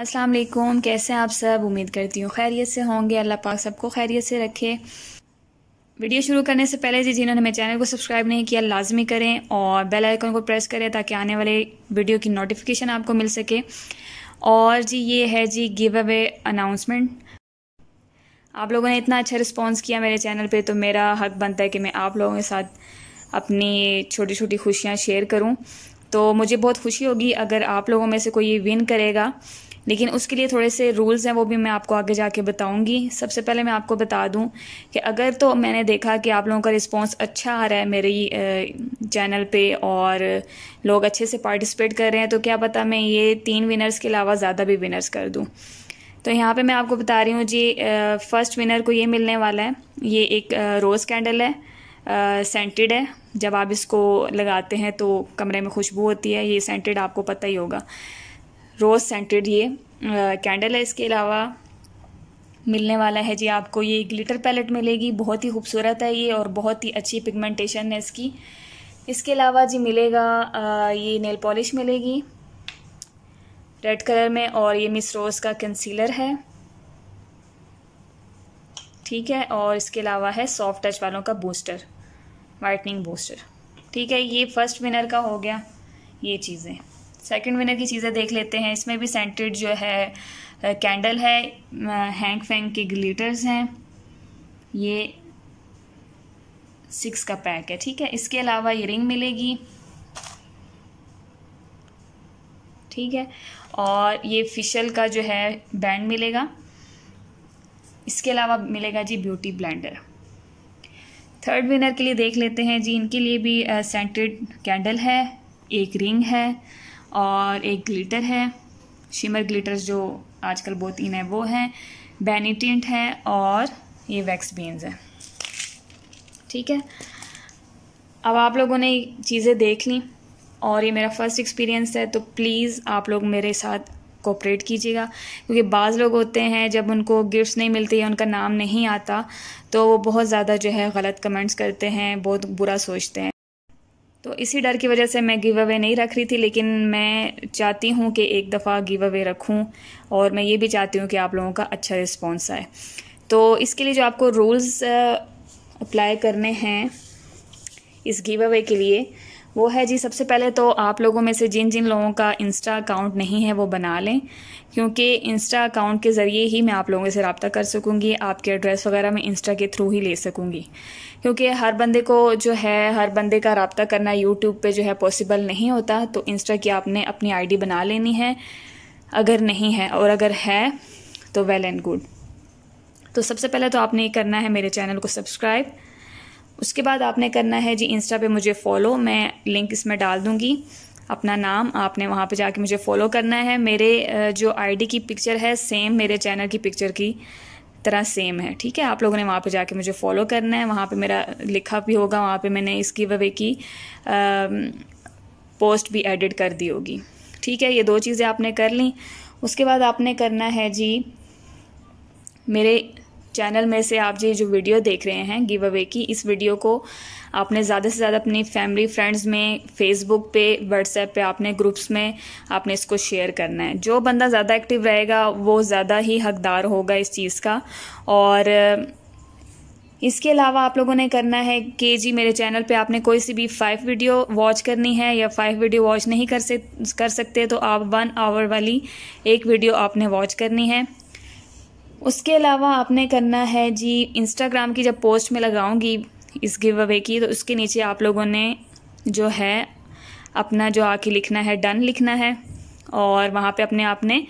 अस्सलाम वालेकुम कैसे हैं आप सब उम्मीद करती हूँ खैरियत से होंगे अल्लाह पाक सबको खैरियत से रखे वीडियो शुरू करने से पहले जी जिन्होंने मेरे चैनल को सब्सक्राइब नहीं किया लाजमी करें और बेल आइकन को प्रेस करें ताकि आने वाले वीडियो की नोटिफिकेशन आपको मिल सके और जी ये है जी गिव अवे अनाउंसमेंट आप लोगों ने इतना अच्छा रिस्पॉन्स किया मेरे चैनल पर तो मेरा हक बनता है कि मैं आप लोगों के साथ अपनी छोटी छोटी खुशियाँ शेयर करूँ तो मुझे बहुत खुशी होगी अगर आप लोगों में से कोई विन करेगा लेकिन उसके लिए थोड़े से रूल्स हैं वो भी मैं आपको आगे जाके बताऊंगी सबसे पहले मैं आपको बता दूं कि अगर तो मैंने देखा कि आप लोगों का रिस्पांस अच्छा आ रहा है मेरे चैनल पे और लोग अच्छे से पार्टिसिपेट कर रहे हैं तो क्या पता मैं ये तीन विनर्स के अलावा ज़्यादा भी विनर्स कर दूँ तो यहाँ पर मैं आपको बता रही हूँ जी फर्स्ट विनर को ये मिलने वाला है ये एक रोज़ कैंडल है सेंटेड है जब आप इसको लगाते हैं तो कमरे में खुशबू होती है ये सेंटेड आपको पता ही होगा रोज़ सेंटेड ये कैंडल है इसके अलावा मिलने वाला है जी आपको ये ग्लिटर पैलेट मिलेगी बहुत ही खूबसूरत है ये और बहुत ही अच्छी पिगमेंटेशन है इसकी इसके अलावा जी मिलेगा ये नेल पॉलिश मिलेगी रेड कलर में और ये मिस रोज़ का कंसीलर है ठीक है और इसके अलावा है सॉफ्ट टच वालों का बूस्टर वाइटनिंग बूस्टर ठीक है ये फर्स्ट विनर का हो गया ये चीज़ें सेकंड विनर की चीज़ें देख लेते हैं इसमें भी सेंटेड जो है कैंडल है हैंग फैंग के ग्लिटर्स हैं ये सिक्स का पैक है ठीक है इसके अलावा ये रिंग मिलेगी ठीक है और ये फिशल का जो है बैंड मिलेगा इसके अलावा मिलेगा जी ब्यूटी ब्लेंडर थर्ड विनर के लिए देख लेते हैं जी इनके लिए भी सेंटेड कैंडल है एक रिंग है और एक ग्लिटर है शिमर ग्लिटर्स जो आजकल बहुत इन है वो है बेनीटेंट है और ये वैक्स बीन्स है ठीक है अब आप लोगों ने चीज़ें देख ली और ये मेरा फर्स्ट एक्सपीरियंस है तो प्लीज़ आप लोग मेरे साथ कोऑपरेट कीजिएगा क्योंकि बाज़ लोग होते हैं जब उनको गिफ्ट्स नहीं मिलते या उनका नाम नहीं आता तो वो बहुत ज़्यादा जो है गलत कमेंट्स करते हैं बहुत बुरा सोचते हैं तो इसी डर की वजह से मैं गिव अवे नहीं रख रही थी लेकिन मैं चाहती हूँ कि एक दफ़ा गिव अवे रखूँ और मैं ये भी चाहती हूँ कि आप लोगों का अच्छा रिस्पॉन्स आए तो इसके लिए जो आपको रूल्स अप्लाई करने हैं इस गिव अवे के लिए वो है जी सबसे पहले तो आप लोगों में से जिन जिन लोगों का इंस्टा अकाउंट नहीं है वो बना लें क्योंकि इंस्टा अकाउंट के ज़रिए ही मैं आप लोगों से रबता कर सकूँगी आपके एड्रेस वगैरह मैं इंस्टा के थ्रू ही ले सकूँगी क्योंकि हर बंदे को जो है हर बंदे का रबता करना यूट्यूब पे जो है पॉसिबल नहीं होता तो इंस्टा की आपने अपनी डी बना लेनी है अगर नहीं है और अगर है तो वेल एंड गुड तो सबसे पहले तो आपने ये करना है मेरे चैनल को सब्सक्राइब उसके बाद आपने करना है जी इंस्टा पे मुझे फॉलो मैं लिंक इसमें डाल दूँगी अपना नाम आपने वहाँ पे जाके मुझे फॉलो करना है मेरे जो आईडी की पिक्चर है सेम मेरे चैनल की पिक्चर की तरह सेम है ठीक है आप लोगों ने वहाँ पे जाके मुझे फॉलो करना है वहाँ पे मेरा लिखा भी होगा वहाँ पे मैंने इसकी वे की आ, पोस्ट भी एडिट कर दी होगी ठीक है ये दो चीज़ें आपने कर ली उसके बाद आपने करना है जी मेरे चैनल में से आप जी जो वीडियो देख रहे हैं गिव अवे की इस वीडियो को आपने ज़्यादा से ज़्यादा अपनी फैमिली फ्रेंड्स में फेसबुक पे व्हाट्सएप पे आपने ग्रुप्स में आपने इसको शेयर करना है जो बंदा ज़्यादा एक्टिव रहेगा वो ज़्यादा ही हकदार होगा इस चीज़ का और इसके अलावा आप लोगों ने करना है कि जी मेरे चैनल पे आपने कोई सी भी फाइव वीडियो वॉच करनी है या फाइव वीडियो वॉच नहीं कर से कर सकते तो आप वन आवर वाली एक वीडियो आपने वॉच करनी है उसके अलावा आपने करना है जी इंस्टाग्राम की जब पोस्ट में लगाऊंगी इस गिव अवे की तो उसके नीचे आप लोगों ने जो है अपना जो आके लिखना है डन लिखना है और वहाँ पे अपने आपने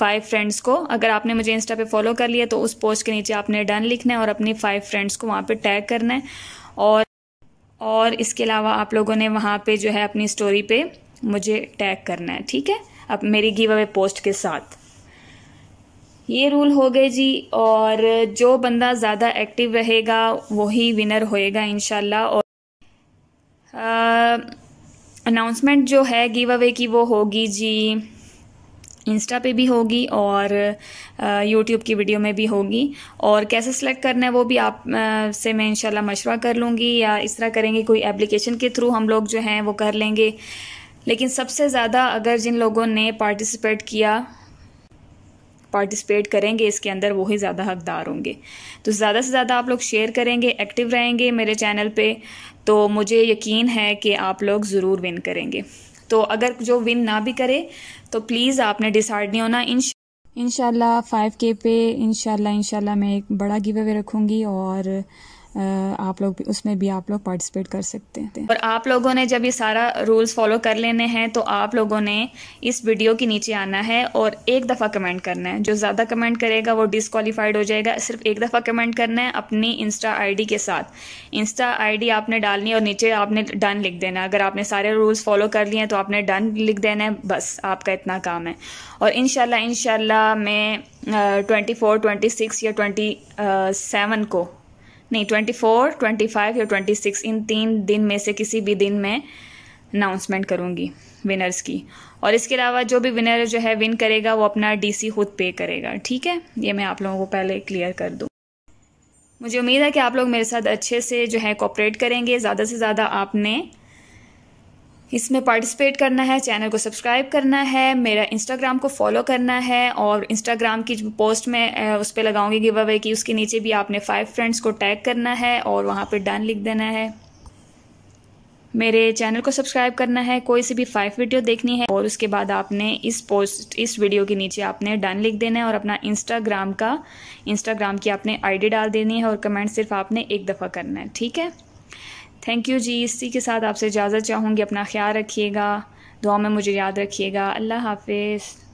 फाइव फ्रेंड्स को अगर आपने मुझे इंस्टा पे फॉलो कर लिया तो उस पोस्ट के नीचे आपने डन लिखना है और अपनी फाइव फ्रेंड्स को वहाँ पे टैग करना है और और इसके अलावा आप लोगों ने वहाँ पे जो है अपनी स्टोरी पे मुझे टैग करना है ठीक है अब मेरी गिव अवे पोस्ट के साथ ये रूल हो गए जी और जो बंदा ज़्यादा एक्टिव रहेगा वही विनर होएगा इनशाला और अनाउंसमेंट जो है गिव अवे की वो होगी जी इंस्टा पे भी होगी और यूट्यूब की वीडियो में भी होगी और कैसे सेलेक्ट करना है वो भी आप आ, से मैं इनशाला मशवरा कर लूँगी या इस तरह करेंगे कोई एप्लीकेशन के थ्रू हम लोग जो हैं वो कर लेंगे लेकिन सबसे ज़्यादा अगर जिन लोगों ने पार्टिसिपेट किया पार्टिसिपेट करेंगे इसके अंदर वो ही ज़्यादा हकदार होंगे तो ज़्यादा से ज़्यादा आप लोग शेयर करेंगे एक्टिव रहेंगे मेरे चैनल पे तो मुझे यकीन है कि आप लोग ज़रूर विन करेंगे तो अगर जो विन ना भी करे तो प्लीज़ आपने डिसाइड नहीं होना इन इनशाला फाइव के पे इनशाला इनशाला मैं एक बड़ा गिवे रखूँगी और आप लोग भी उसमें भी आप लोग पार्टिसिपेट कर सकते हैं और आप लोगों ने जब ये सारा रूल्स फॉलो कर लेने हैं तो आप लोगों ने इस वीडियो के नीचे आना है और एक दफ़ा कमेंट करना है जो ज़्यादा कमेंट करेगा वो डिसक्वालीफाइड हो जाएगा सिर्फ एक दफ़ा कमेंट करना है अपनी इंस्टा आईडी के साथ इंस्टा आईडी आपने डालनी और नीचे आपने डन लिख देना अगर आपने सारे रूल्स फॉलो कर लिए हैं तो आपने डन लिख देना है बस आपका इतना काम है और इन शाला मैं ट्वेंटी फोर ट्वेंटी सिक्स या ट्वेंटी सेवन को नहीं ट्वेंटी फोर ट्वेंटी फाइव या ट्वेंटी सिक्स इन तीन दिन में से किसी भी दिन में अनाउंसमेंट करूंगी विनर्स की और इसके अलावा जो भी विनर जो है विन करेगा वो अपना डीसी खुद पे करेगा ठीक है ये मैं आप लोगों को पहले क्लियर कर दूँ मुझे उम्मीद है कि आप लोग मेरे साथ अच्छे से जो है कॉपरेट करेंगे ज़्यादा से ज़्यादा आपने इसमें पार्टिसिपेट करना है चैनल को सब्सक्राइब करना है मेरा इंस्टाग्राम को फॉलो करना है और इंस्टाग्राम की पोस्ट में उस पर लगाऊंगी गिव अवे की उसके नीचे भी आपने फाइव फ्रेंड्स को टैग करना है और वहाँ पर डन लिख देना है मेरे चैनल को सब्सक्राइब करना है कोई सी भी फाइव वीडियो देखनी है और उसके बाद आपने इस पोस्ट इस वीडियो के नीचे आपने डन लिख देना है और अपना इंस्टाग्राम का इंस्टाग्राम की आपने आईडी डाल देनी है और कमेंट सिर्फ आपने एक दफ़ा करना है ठीक है थैंक यू जी इसी के साथ आपसे इजाज़त चाहूँगी अपना ख्याल रखिएगा दुआ में मुझे याद रखिएगा अल्लाह हाफिज़